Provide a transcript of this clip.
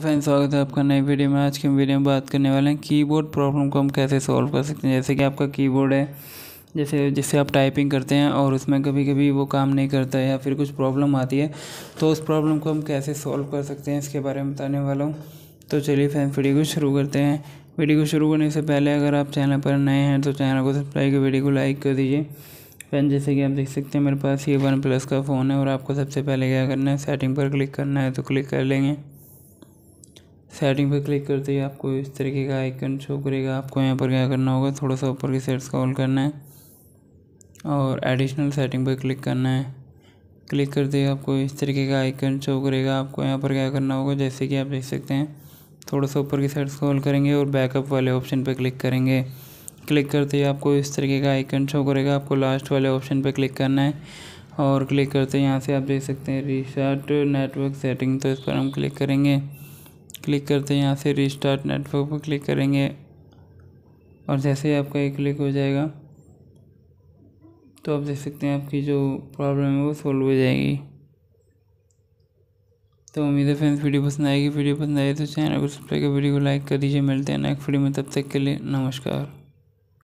friends स्वागत है आपका नई वीडियो में आज के वीडियो में बात करने वाले हैं कीबोर्ड प्रॉब्लम को हम कैसे सॉल्व कर सकते हैं जैसे कि आपका कीबोर्ड है जैसे जिससे आप टाइपिंग करते हैं और उसमें कभी कभी वो काम नहीं करता है या फिर कुछ प्रॉब्लम आती है तो उस प्रॉब्लम को हम कैसे सॉल्व कर सकते हैं इसके बारे में बताने वाला हूँ तो चलिए फ्रेंड्स वीडियो को शुरू करते हैं वीडियो को शुरू करने से पहले अगर आप चैनल पर नए हैं तो चैनल को सब्सक्राइब कर वीडियो को लाइक कर दीजिए फैन जैसे कि आप देख सकते हैं मेरे पास ये वन प्लस का फ़ोन है और आपको सबसे पहले क्या करना है सेटिंग पर क्लिक करना है तो क्लिक कर लेंगे सेटिंग पर क्लिक करते ही आपको इस तरीके का आइकन शो करेगा आपको यहाँ पर क्या करना होगा थोड़ा सा ऊपर की साइड स्क्रॉल करना है और एडिशनल सेटिंग पर क्लिक करना है क्लिक करते ही आपको इस तरीके का आइकन शो करेगा आपको यहाँ पर क्या करना होगा जैसे कि आप देख सकते हैं थोड़ा सा ऊपर की साइड स्क्रॉल करेंगे और बैकअप वाले ऑप्शन पर क्लिक करेंगे क्लिक करते ही आपको इस तरीके का आइकन शो करेगा आपको लास्ट वाले ऑप्शन पर क्लिक करना है और क्लिक करते यहाँ से आप देख सकते हैं रिस्टार्ट नेटवर्क सेटिंग तो इस पर हम क्लिक करेंगे क्लिक करते हैं यहाँ से रिस्टार्ट नेटवर्क पर क्लिक करेंगे और जैसे ही आपका ये क्लिक हो जाएगा तो आप देख सकते हैं आपकी जो प्रॉब्लम है वो सॉल्व हो जाएगी तो उम्मीद है फ्रेंड्स वीडियो पसंद आएगी वीडियो पसंद आए तो चैनल को सब्सक्राइब कर वीडियो को लाइक कर दीजिए मिलते हैं नेक्स्ट वीडियो में तब तक के लिए नमस्कार